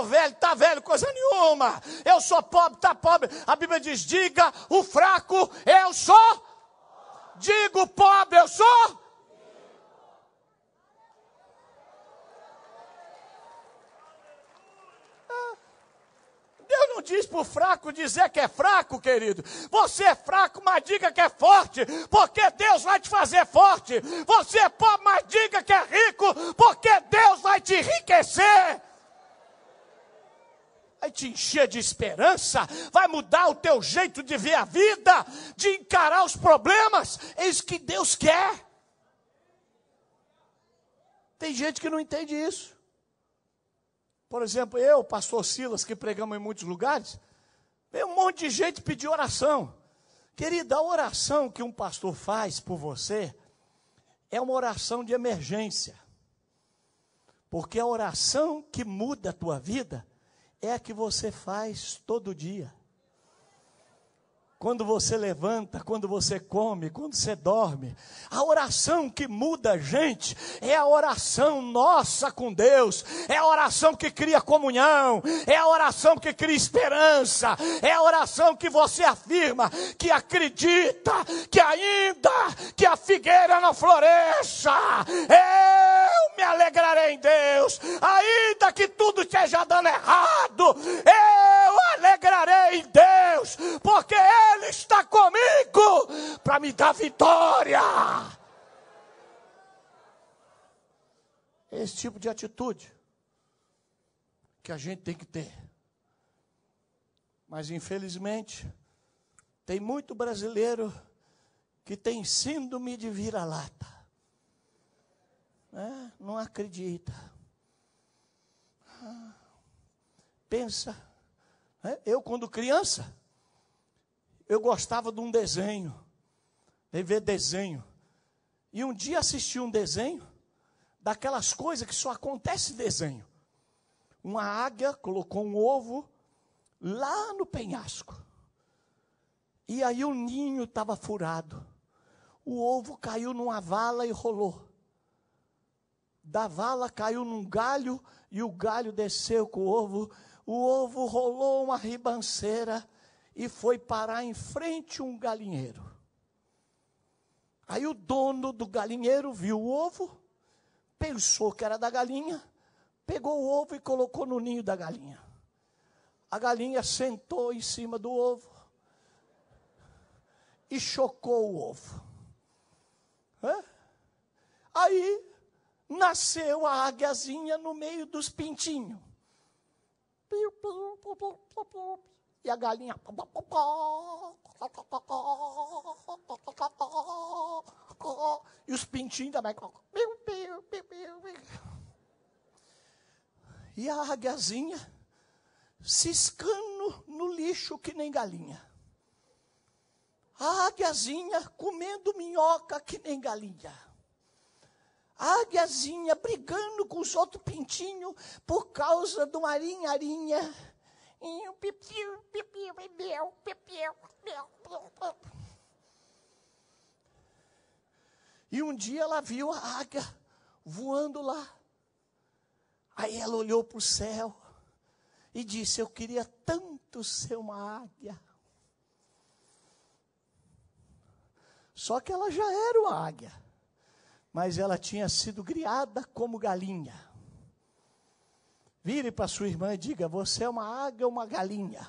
Estou velho, está velho, coisa nenhuma. Eu sou pobre, está pobre. A Bíblia diz: diga o fraco, eu sou. Digo pobre, eu sou. Ah, Deus não diz para o fraco dizer que é fraco, querido. Você é fraco, mas diga que é forte, porque Deus vai te fazer forte. Você é pobre, mas diga que é rico, porque Deus vai te enriquecer vai te encher de esperança, vai mudar o teu jeito de ver a vida, de encarar os problemas. É isso que Deus quer. Tem gente que não entende isso. Por exemplo, eu, pastor Silas, que pregamos em muitos lugares, veio um monte de gente pedir oração. Querida, a oração que um pastor faz por você é uma oração de emergência. Porque é a oração que muda a tua vida é a que você faz todo dia. Quando você levanta, quando você come, quando você dorme, a oração que muda a gente é a oração nossa com Deus, é a oração que cria comunhão, é a oração que cria esperança, é a oração que você afirma, que acredita, que ainda que a figueira não floresça. É! me alegrarei em Deus, ainda que tudo esteja dando errado, eu alegrarei em Deus, porque Ele está comigo para me dar vitória. Esse tipo de atitude que a gente tem que ter. Mas infelizmente, tem muito brasileiro que tem síndrome de vira-lata né? não acredita. Ah, pensa. Né? Eu, quando criança, eu gostava de um desenho, de ver desenho. E um dia assisti um desenho daquelas coisas que só acontece desenho. Uma águia colocou um ovo lá no penhasco. E aí o ninho estava furado. O ovo caiu numa vala e rolou da vala caiu num galho e o galho desceu com o ovo. O ovo rolou uma ribanceira e foi parar em frente a um galinheiro. Aí o dono do galinheiro viu o ovo, pensou que era da galinha, pegou o ovo e colocou no ninho da galinha. A galinha sentou em cima do ovo e chocou o ovo. Hã? Aí nasceu a águiazinha no meio dos pintinhos. E a galinha. E os pintinhos também. E a águiazinha ciscando no lixo que nem galinha. A águiazinha comendo minhoca que nem galinha a águiazinha brigando com os outros pintinhos por causa do uma arinha E o pipiu, pipiu, meu, pipiu, meu, meu. E um dia ela viu a águia voando lá. Aí ela olhou para o céu e disse: Eu queria tanto ser uma águia. Só que ela já era uma águia mas ela tinha sido criada como galinha. Vire para sua irmã e diga: Você é uma águia ou uma galinha?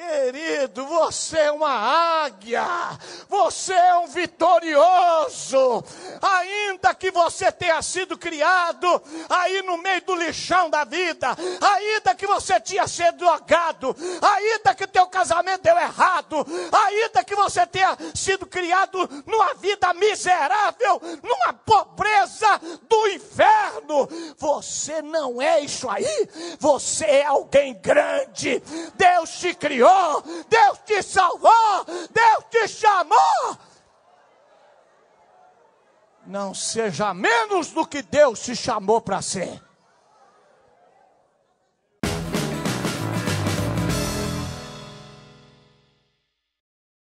Querido, você é uma águia, você é um vitorioso, ainda que você tenha sido criado aí no meio do lixão da vida, ainda que você tenha sido drogado, ainda que teu casamento deu errado, ainda que você tenha sido criado numa vida miserável, numa pobreza do inferno, você não é isso aí, você é alguém grande, Deus te criou Deus te salvou, Deus te chamou. Não seja menos do que Deus te chamou para ser.